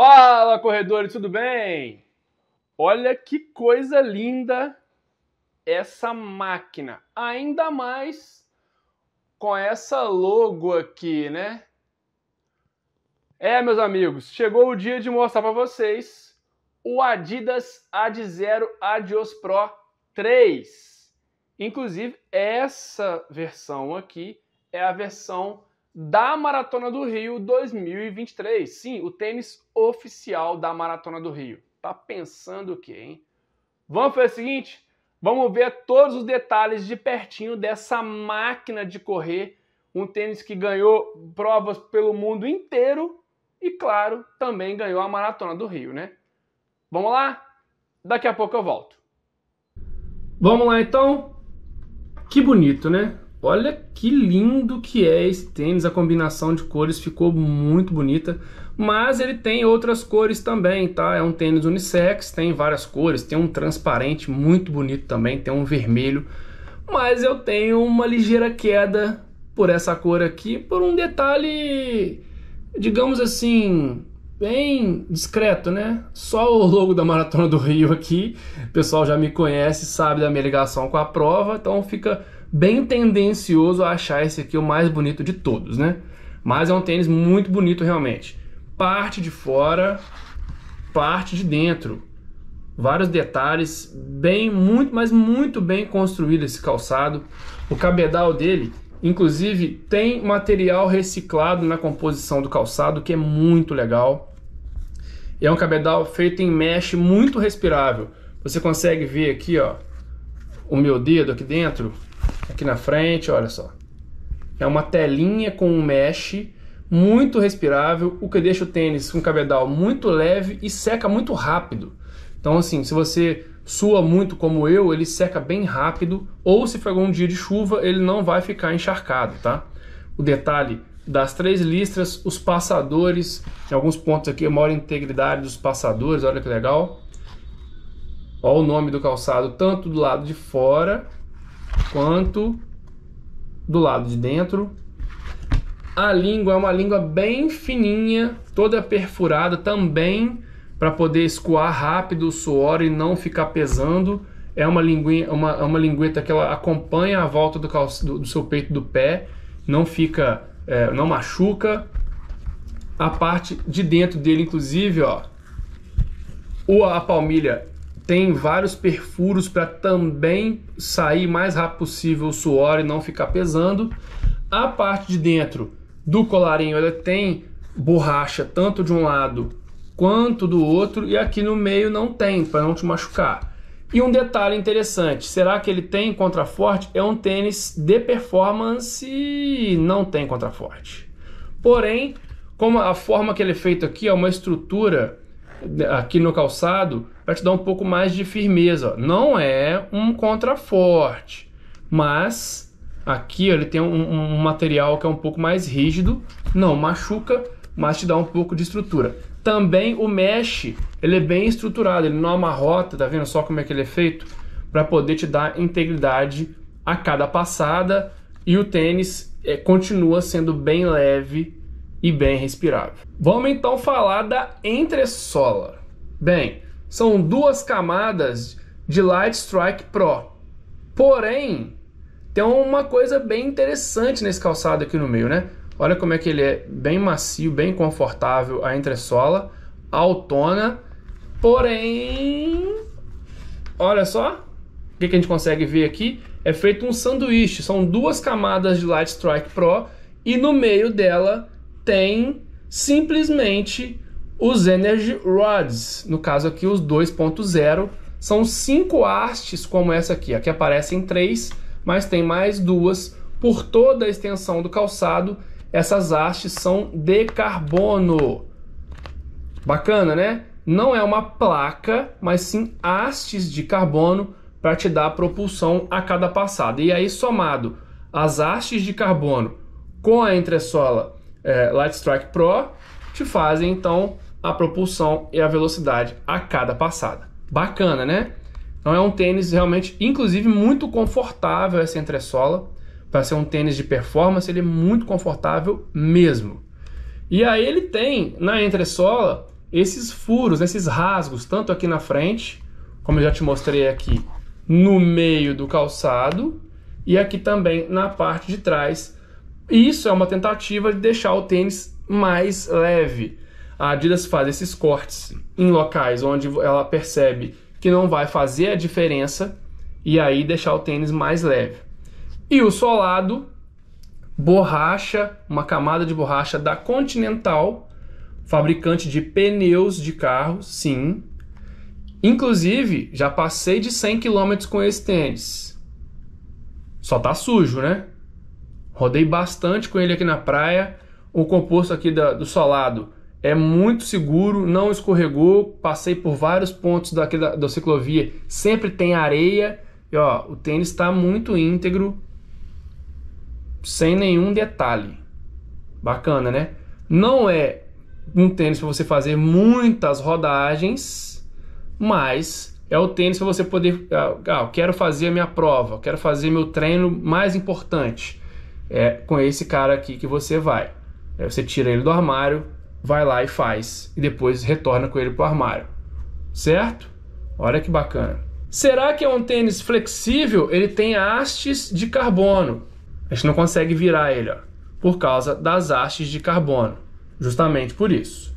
Fala, corredores, tudo bem? Olha que coisa linda essa máquina. Ainda mais com essa logo aqui, né? É, meus amigos, chegou o dia de mostrar para vocês o Adidas Ad Zero Adios Pro 3. Inclusive, essa versão aqui é a versão da Maratona do Rio 2023. Sim, o tênis oficial da Maratona do Rio. Tá pensando o quê, hein? Vamos fazer o seguinte? Vamos ver todos os detalhes de pertinho dessa máquina de correr, um tênis que ganhou provas pelo mundo inteiro e, claro, também ganhou a Maratona do Rio, né? Vamos lá? Daqui a pouco eu volto. Vamos lá então? Que bonito, né? Olha que lindo que é esse tênis, a combinação de cores ficou muito bonita, mas ele tem outras cores também, tá? É um tênis unissex, tem várias cores, tem um transparente muito bonito também, tem um vermelho, mas eu tenho uma ligeira queda por essa cor aqui, por um detalhe, digamos assim, bem discreto, né? Só o logo da Maratona do Rio aqui, o pessoal já me conhece, sabe da minha ligação com a prova, então fica bem tendencioso a achar esse aqui o mais bonito de todos, né? Mas é um tênis muito bonito realmente. Parte de fora, parte de dentro. Vários detalhes, bem, muito, mas muito bem construído esse calçado. O cabedal dele, inclusive, tem material reciclado na composição do calçado, que é muito legal. É um cabedal feito em mesh muito respirável. Você consegue ver aqui, ó, o meu dedo aqui dentro, aqui na frente, olha só. É uma telinha com um mesh muito respirável, o que deixa o tênis com um cabedal muito leve e seca muito rápido. Então assim, se você sua muito como eu, ele seca bem rápido, ou se for um dia de chuva, ele não vai ficar encharcado, tá? O detalhe das três listras, os passadores, em alguns pontos aqui, a maior integridade dos passadores, olha que legal. Olha o nome do calçado, tanto do lado de fora quanto do lado de dentro. A língua é uma língua bem fininha, toda perfurada também para poder escoar rápido o suor e não ficar pesando. É uma, linguinha, uma, é uma lingueta que ela acompanha a volta do, calço, do, do seu peito do pé, não fica, é, não machuca. A parte de dentro dele, inclusive, ó, a palmilha tem vários perfuros para também sair mais rápido possível o suor e não ficar pesando. A parte de dentro do colarinho ela tem borracha tanto de um lado quanto do outro e aqui no meio não tem para não te machucar. E um detalhe interessante, será que ele tem contraforte? É um tênis de performance, não tem contraforte. Porém, como a forma que ele é feito aqui é uma estrutura aqui no calçado para te dar um pouco mais de firmeza. Não é um contraforte, mas aqui ele tem um, um material que é um pouco mais rígido, não machuca, mas te dá um pouco de estrutura. Também o mesh, ele é bem estruturado, ele não amarrota, tá vendo só como é que ele é feito? Para poder te dar integridade a cada passada e o tênis é, continua sendo bem leve e bem respirável. Vamos então falar da entressola. Bem, são duas camadas de Light Strike Pro. Porém, tem uma coisa bem interessante nesse calçado aqui no meio, né? Olha como é que ele é bem macio, bem confortável a entressola, autona. Porém, olha só, o que, que a gente consegue ver aqui? É feito um sanduíche, são duas camadas de Light Strike Pro e no meio dela tem simplesmente os Energy Rods. No caso aqui, os 2.0 são cinco hastes como essa aqui. Aqui aparecem três, mas tem mais duas. Por toda a extensão do calçado, essas hastes são de carbono. Bacana, né? Não é uma placa, mas sim hastes de carbono para te dar propulsão a cada passada. E aí, somado as hastes de carbono com a entressola é, Light Strike Pro te fazem então a propulsão e a velocidade a cada passada. Bacana, né? Então é um tênis realmente, inclusive, muito confortável essa entressola. Para ser um tênis de performance, ele é muito confortável mesmo. E aí ele tem na entressola esses furos, esses rasgos, tanto aqui na frente, como eu já te mostrei aqui, no meio do calçado, e aqui também na parte de trás, isso é uma tentativa de deixar o tênis mais leve. A Adidas faz esses cortes em locais onde ela percebe que não vai fazer a diferença e aí deixar o tênis mais leve. E o solado, borracha, uma camada de borracha da Continental, fabricante de pneus de carro, sim. Inclusive, já passei de 100 km com esse tênis. Só tá sujo, né? Rodei bastante com ele aqui na praia. O composto aqui da, do solado é muito seguro, não escorregou. Passei por vários pontos daqui da, da ciclovia, sempre tem areia. E ó, o tênis está muito íntegro, sem nenhum detalhe. Bacana, né? Não é um tênis para você fazer muitas rodagens, mas é o tênis para você poder. Ah, ah quero fazer a minha prova, quero fazer meu treino mais importante é com esse cara aqui que você vai. É, você tira ele do armário, vai lá e faz, e depois retorna com ele para o armário. Certo? Olha que bacana. Será que é um tênis flexível? Ele tem hastes de carbono. A gente não consegue virar ele, ó, por causa das hastes de carbono. Justamente por isso.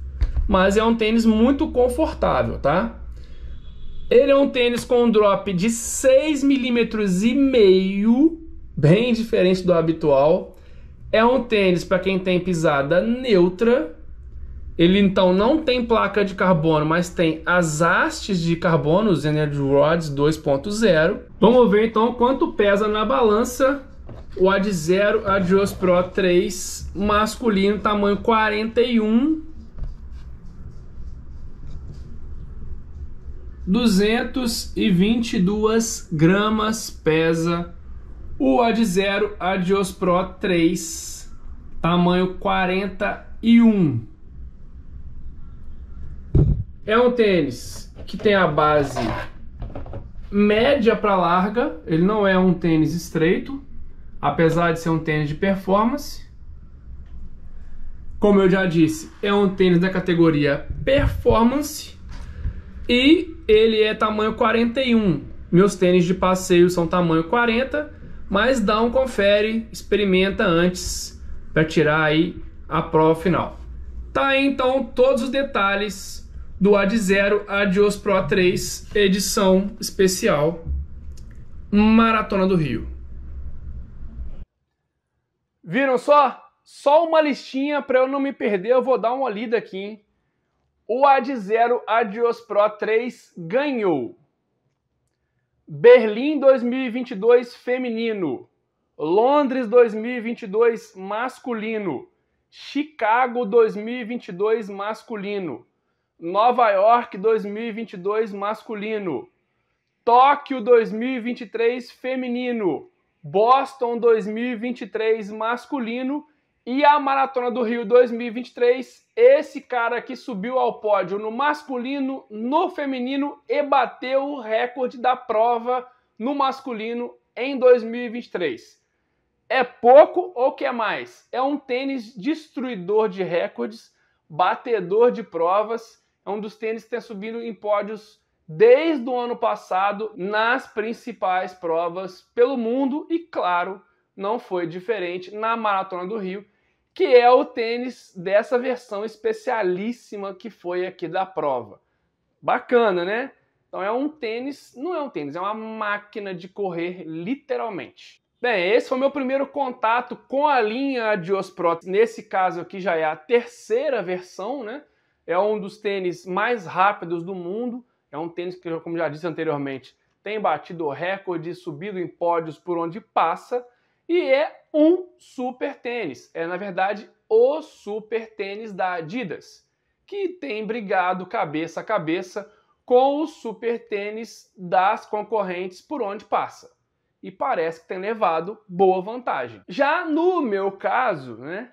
Mas é um tênis muito confortável, tá? Ele é um tênis com um drop de 6 milímetros e meio bem diferente do habitual. É um tênis para quem tem pisada neutra. Ele então não tem placa de carbono, mas tem as hastes de carbono, os Energy Rods 2.0. Vamos ver então quanto pesa na balança o Ad Zero Adios Pro 3 masculino, tamanho 41. 222 gramas pesa o Ad Zero Adios Pro 3, tamanho 41. É um tênis que tem a base média para larga, ele não é um tênis estreito, apesar de ser um tênis de performance. Como eu já disse, é um tênis da categoria performance e ele é tamanho 41. Meus tênis de passeio são tamanho 40 mas dá um confere, experimenta antes para tirar aí a prova final. Tá aí então todos os detalhes do Ad Zero Adios Pro 3 edição especial Maratona do Rio. Viram só? Só uma listinha para eu não me perder, eu vou dar uma lida aqui, hein? O Ad Zero Adios Pro 3 ganhou Berlim 2022 feminino, Londres 2022 masculino, Chicago 2022 masculino, Nova York 2022 masculino, Tóquio 2023 feminino, Boston 2023 masculino e a Maratona do Rio 2023, esse cara que subiu ao pódio no masculino, no feminino e bateu o recorde da prova no masculino em 2023. É pouco ou que é mais? É um tênis destruidor de recordes, batedor de provas, é um dos tênis que tem subido em pódios desde o ano passado nas principais provas pelo mundo e claro, não foi diferente na Maratona do Rio, que é o tênis dessa versão especialíssima que foi aqui da prova. Bacana, né? Então é um tênis, não é um tênis, é uma máquina de correr literalmente. Bem, esse foi meu primeiro contato com a linha Adios Pro. Nesse caso aqui já é a terceira versão, né? É um dos tênis mais rápidos do mundo. É um tênis que, como já disse anteriormente, tem batido recorde, subido em pódios por onde passa. E é um super tênis. É, na verdade, o super tênis da Adidas, que tem brigado cabeça a cabeça com os super tênis das concorrentes por onde passa. E parece que tem levado boa vantagem. Já no meu caso, né,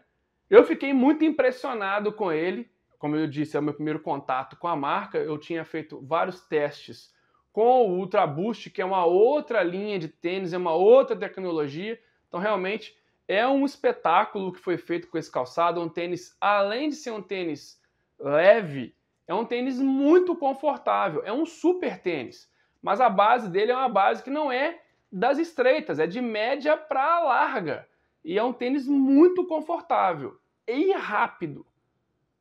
eu fiquei muito impressionado com ele. Como eu disse, é o meu primeiro contato com a marca. Eu tinha feito vários testes com o Ultra Boost, que é uma outra linha de tênis, é uma outra tecnologia então, realmente, é um espetáculo que foi feito com esse calçado. Um tênis, além de ser um tênis leve, é um tênis muito confortável. É um super tênis. Mas a base dele é uma base que não é das estreitas, é de média para larga. E é um tênis muito confortável e rápido,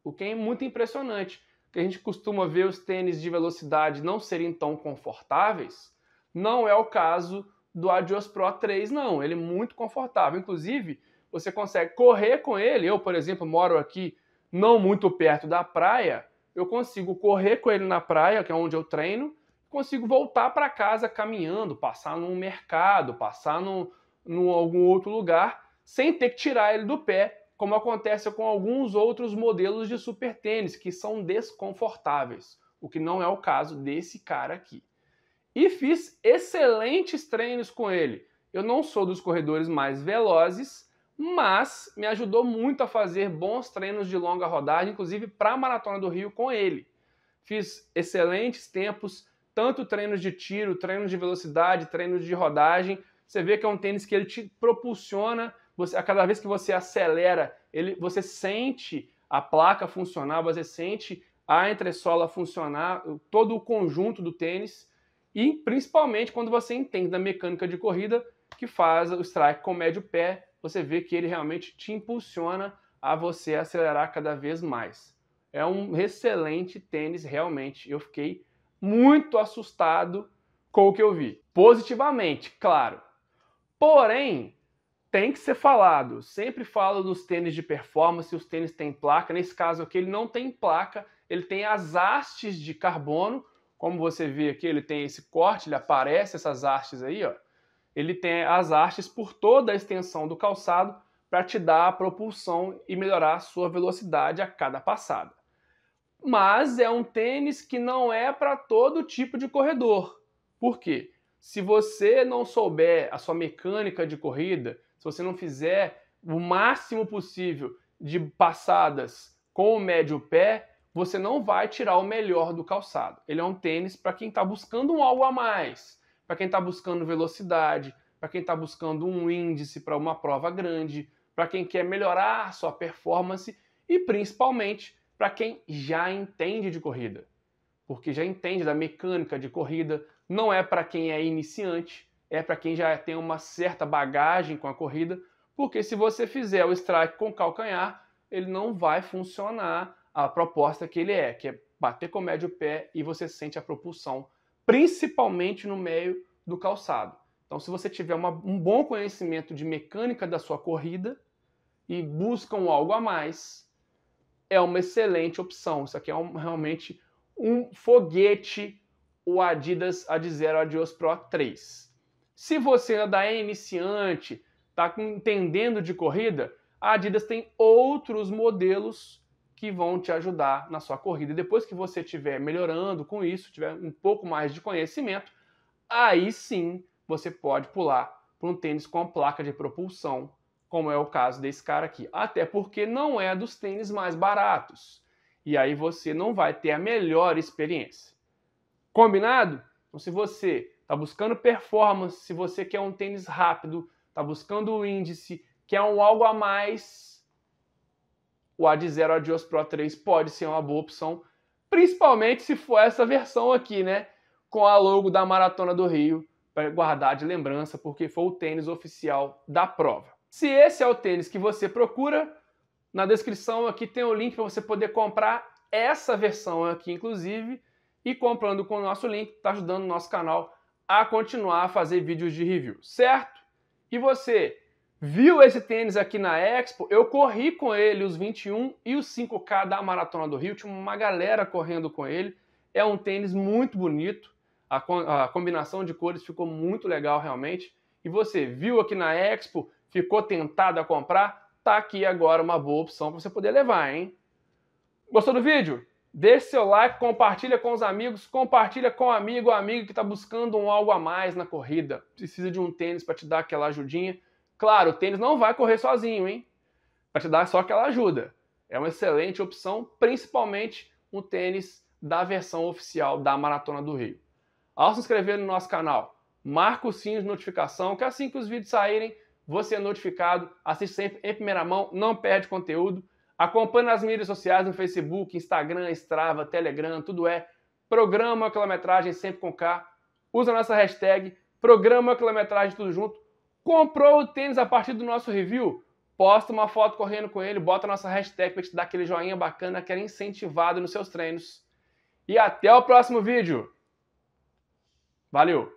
o que é muito impressionante. Que a gente costuma ver os tênis de velocidade não serem tão confortáveis, não é o caso do Adios Pro 3, não. Ele é muito confortável. Inclusive, você consegue correr com ele. Eu, por exemplo, moro aqui não muito perto da praia. Eu consigo correr com ele na praia, que é onde eu treino. Consigo voltar para casa caminhando, passar num mercado, passar num, num algum outro lugar, sem ter que tirar ele do pé, como acontece com alguns outros modelos de super tênis que são desconfortáveis, o que não é o caso desse cara aqui e fiz excelentes treinos com ele. Eu não sou dos corredores mais velozes, mas me ajudou muito a fazer bons treinos de longa rodagem, inclusive para a Maratona do Rio com ele. Fiz excelentes tempos, tanto treinos de tiro, treinos de velocidade, treinos de rodagem. Você vê que é um tênis que ele te propulsiona, você, a cada vez que você acelera, ele, você sente a placa funcionar, você sente a entressola funcionar, todo o conjunto do tênis. E principalmente quando você entende da mecânica de corrida que faz o strike com o médio pé, você vê que ele realmente te impulsiona a você acelerar cada vez mais. É um excelente tênis, realmente. Eu fiquei muito assustado com o que eu vi. Positivamente, claro. Porém, tem que ser falado. Sempre falo dos tênis de performance, os tênis têm placa. Nesse caso aqui, ele não tem placa, ele tem as hastes de carbono, como você vê aqui, ele tem esse corte, ele aparece essas hastes aí, ó. Ele tem as hastes por toda a extensão do calçado para te dar a propulsão e melhorar a sua velocidade a cada passada. Mas é um tênis que não é para todo tipo de corredor. Por quê? Se você não souber a sua mecânica de corrida, se você não fizer o máximo possível de passadas com o médio pé, você não vai tirar o melhor do calçado. Ele é um tênis para quem está buscando um algo a mais, para quem está buscando velocidade, para quem está buscando um índice para uma prova grande, para quem quer melhorar sua performance e principalmente para quem já entende de corrida, porque já entende da mecânica de corrida, não é para quem é iniciante, é para quem já tem uma certa bagagem com a corrida, porque se você fizer o strike com calcanhar, ele não vai funcionar a proposta que ele é, que é bater com o médio pé e você sente a propulsão, principalmente no meio do calçado. Então, se você tiver uma, um bom conhecimento de mecânica da sua corrida e buscam algo a mais, é uma excelente opção. Isso aqui é um, realmente um foguete, o Adidas Adizero Adios Pro 3. Se você ainda é iniciante, está entendendo de corrida, a Adidas tem outros modelos que vão te ajudar na sua corrida. E depois que você estiver melhorando com isso, tiver um pouco mais de conhecimento, aí sim você pode pular para um tênis com placa de propulsão, como é o caso desse cara aqui. Até porque não é dos tênis mais baratos. E aí você não vai ter a melhor experiência. Combinado? Então, se você está buscando performance, se você quer um tênis rápido, está buscando o índice, quer um algo a mais, o Ad Zero Adios Pro 3 pode ser uma boa opção, principalmente se for essa versão aqui, né? Com a logo da Maratona do Rio, para guardar de lembrança, porque foi o tênis oficial da prova. Se esse é o tênis que você procura, na descrição aqui tem o link para você poder comprar essa versão aqui, inclusive, e comprando com o nosso link, está ajudando o nosso canal a continuar a fazer vídeos de review, certo? E você Viu esse tênis aqui na Expo? Eu corri com ele os 21 e os 5K da Maratona do Rio. Tinha uma galera correndo com ele. É um tênis muito bonito. A, co a combinação de cores ficou muito legal realmente. E você viu aqui na Expo? Ficou tentado a comprar? Tá aqui agora uma boa opção para você poder levar, hein? Gostou do vídeo? Deixe seu like, compartilha com os amigos, compartilha com o um amigo ou amiga que está buscando um algo a mais na corrida. Precisa de um tênis para te dar aquela ajudinha Claro, o tênis não vai correr sozinho, hein? Para te dar só aquela ajuda. É uma excelente opção, principalmente um tênis da versão oficial da Maratona do Rio. Ao se inscrever no nosso canal, marca o sininho de notificação, que assim que os vídeos saírem, você é notificado, assiste sempre em primeira mão, não perde conteúdo. Acompanhe nas mídias sociais, no Facebook, Instagram, Strava, Telegram, tudo é Programa Quilometragem Sempre com K. Usa a nossa hashtag Programa Quilometragem Tudo Junto Comprou o tênis a partir do nosso review? Posta uma foto correndo com ele, bota a nossa hashtag para te dar aquele joinha bacana, que é incentivado nos seus treinos. E até o próximo vídeo. Valeu!